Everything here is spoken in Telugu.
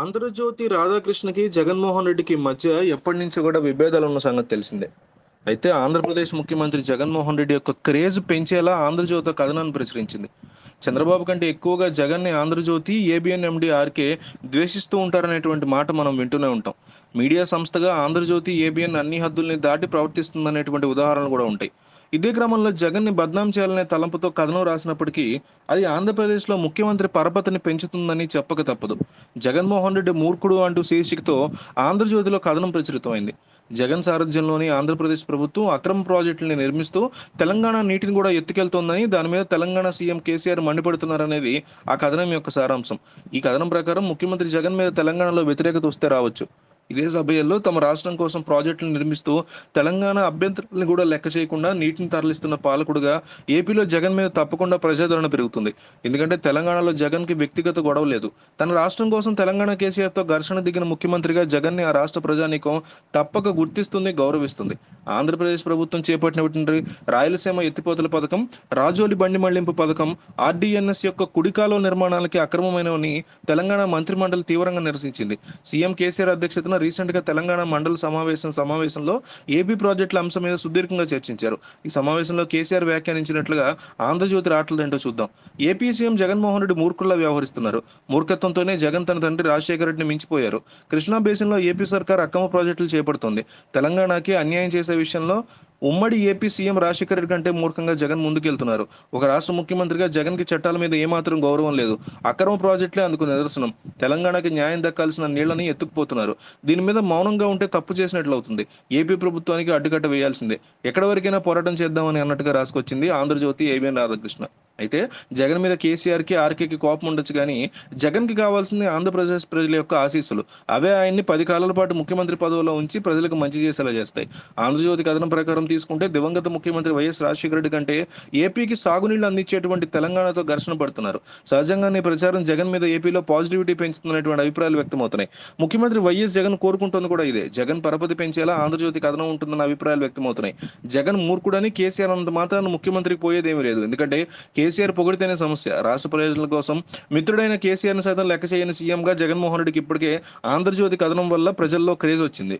ఆంధ్రజ్యోతి రాధాకృష్ణకి జగన్మోహన్ రెడ్డికి మధ్య ఎప్పటి నుంచి కూడా విభేదాలు ఉన్న సంగతి తెలిసిందే అయితే ఆంధ్రప్రదేశ్ ముఖ్యమంత్రి జగన్మోహన్ రెడ్డి యొక్క క్రేజ్ పెంచేలా ఆంధ్రజ్యోతి కథనాన్ని ప్రచురించింది చంద్రబాబు కంటే ఎక్కువగా ని ఆంధ్రజ్యోతి ఏబిఎన్ ఎండి ఆర్కే ద్వేషిస్తూ ఉంటారనేటువంటి మాట మనం వింటూనే ఉంటాం మీడియా సంస్థగా ఆంధ్రజ్యోతి ఏబిఎన్ అన్ని హద్దుల్ని దాటి ప్రవర్తిస్తుందనేటువంటి ఉదాహరణలు కూడా ఉంటాయి ఇదే క్రమంలో జగన్ ని బద్నాం చేయాలనే తలంపుతో కథనం రాసినప్పటికీ అది ఆంధ్రప్రదేశ్లో ముఖ్యమంత్రి పరపతిని పెంచుతుందని చెప్పక తప్పదు జగన్మోహన్ రెడ్డి మూర్ఖుడు అంటూ శీర్షికతో ఆంధ్రజ్యోతిలో కథనం ప్రచురితమైంది జగన్ సారథ్యంలోని ఆంధ్రప్రదేశ్ ప్రభుత్వం అక్రమ ప్రాజెక్టుల్ని నిర్మిస్తూ తెలంగాణ నీటిని కూడా ఎత్తుకెళ్తోందని దాని మీద తెలంగాణ సీఎం కేసీఆర్ మండిపడుతున్నారనేది ఆ కథనం యొక్క సారాంశం ఈ కథనం ప్రకారం ముఖ్యమంత్రి జగన్ మీద తెలంగాణలో వ్యతిరేకత వస్తే రావచ్చు ఇదే సభ్యుల్లో తమ రాష్ట్రం కోసం ప్రాజెక్టులు నిర్మిస్తూ తెలంగాణ అభ్యంతరాలను కూడా లెక్క చేయకుండా నీటిని తరలిస్తున్న పాలకుడుగా ఏపీలో జగన్ మీద తప్పకుండా ప్రజాదరణ పెరుగుతుంది ఎందుకంటే తెలంగాణలో జగన్కి వ్యక్తిగత గొడవ లేదు తన రాష్ట్రం కోసం తెలంగాణ కేసీఆర్తో ఘర్షణ దిగిన ముఖ్యమంత్రిగా జగన్ని ఆ రాష్ట్ర ప్రజానీకం తప్పక గుర్తిస్తుంది గౌరవిస్తుంది ఆంధ్రప్రదేశ్ ప్రభుత్వం చేపట్టినటువంటి రాయలసీమ ఎత్తిపోతల పథకం రాజోలి బండి మళ్లింపు పథకం ఆర్డీఎన్ఎస్ యొక్క కుడికాలో నిర్మాణాలకి అక్రమమైనవని తెలంగాణ మంత్రిమండలి తీవ్రంగా నిరసించింది సీఎం కేసీఆర్ అధ్యక్షతన రీసెంట్గా తెలంగాణ మండల సమావేశం సమావేశంలో ఏపీ ప్రాజెక్టుల అంశం మీద సుదీర్ఘంగా చర్చించారు ఈ సమావేశంలో కేసీఆర్ వ్యాఖ్యానించినట్లుగా ఆంధ్రజ్యోతి రాట్లు ఏంటో చూద్దాం ఏపీ సీఎం జగన్మోహన్ రెడ్డి మూర్ఖుల్లా వ్యవహరిస్తున్నారు మూర్ఖత్వంతోనే జగన్ తన తండ్రి రాజశేఖర రెడ్డిని మించిపోయారు కృష్ణా బేసిన్లో ఏపీ సర్కార్ అక్రమ ప్రాజెక్టులు చేపడుతుంది తెలంగాణకి అన్యాయం చేసే విషయంలో ఉమ్మడి ఏపీ సీఎం రాజశేఖర రెడ్డి కంటే మూర్ఖంగా జగన్ ముందుకెళ్తున్నారు ఒక రాష్ట్ర ముఖ్యమంత్రిగా జగన్కి చట్టాల మీద ఏమాత్రం గౌరవం లేదు అక్రమ ప్రాజెక్టులే అందుకు నిదర్శనం తెలంగాణకి న్యాయం దక్కాల్సిన నీళ్లని ఎత్తుకుపోతున్నారు దీని మీద మౌనంగా ఉంటే తప్పు చేసినట్లు అవుతుంది ఏపీ ప్రభుత్వానికి అడ్డుకట్ట వేయాల్సిందే ఎక్కడి వరకైనా పోరాటం చేద్దామని అన్నట్టుగా రాసుకొచ్చింది ఆంధ్రజ్యోతి ఏబిఎన్ రాధాకృష్ణ అయితే జగన్ మీద కేసీఆర్కి ఆర్కేకి కోపం ఉండొచ్చు కానీ జగన్కి కావాల్సింది ఆంధ్రప్రదేశ్ ప్రజల యొక్క ఆశీస్సులు అవే ఆయన్ని పది కాలాల పాటు ముఖ్యమంత్రి పదవిలో ఉంచి ప్రజలకు మంచి చేసేలా చేస్తాయి ఆంధ్రజ్యోతి కథనం ప్రకారం తీసుకుంటే దివంగత ముఖ్యమంత్రి వైఎస్ రాజశేఖర రెడ్డి కంటే ఏపీకి సాగునీళ్లు అందించేటువంటి తెలంగాణతో ఘర్షణ పడుతున్నారు సహజంగానే ప్రచారం జగన్ మీద ఏపీలో పాజిటివిటీ పెంచుతున్నటువంటి అభిప్రాయాలు వ్యక్తమవుతున్నాయి ముఖ్యమంత్రి వైఎస్ జగన్ కోరుకుంటుంది కూడా ఇదే జగన్ పరపతి పెంచేలా ఆంధ్రజ్యోతి కథనం ఉంటుందన్న అభిప్రాయాలు వ్యక్తమవుతున్నాయి జగన్ మూర్ఖుడని కేసీఆర్ అంత మాత్రాన్ని ముఖ్యమంత్రికి పోయేదేమీ లేదు ఎందుకంటే కేసీఆర్ పొగిడితేనే సమస్య రాష్ట్ర ప్రయోజనాల కోసం మిత్రుడైన కేసీఆర్ని సైతం లెక్క చేయని సీఎంగా జగన్మోహన్ రెడ్డికి ఇప్పటికే ఆంధ్రజ్యోతి కథనం వల్ల ప్రజల్లో క్రేజ్ వచ్చింది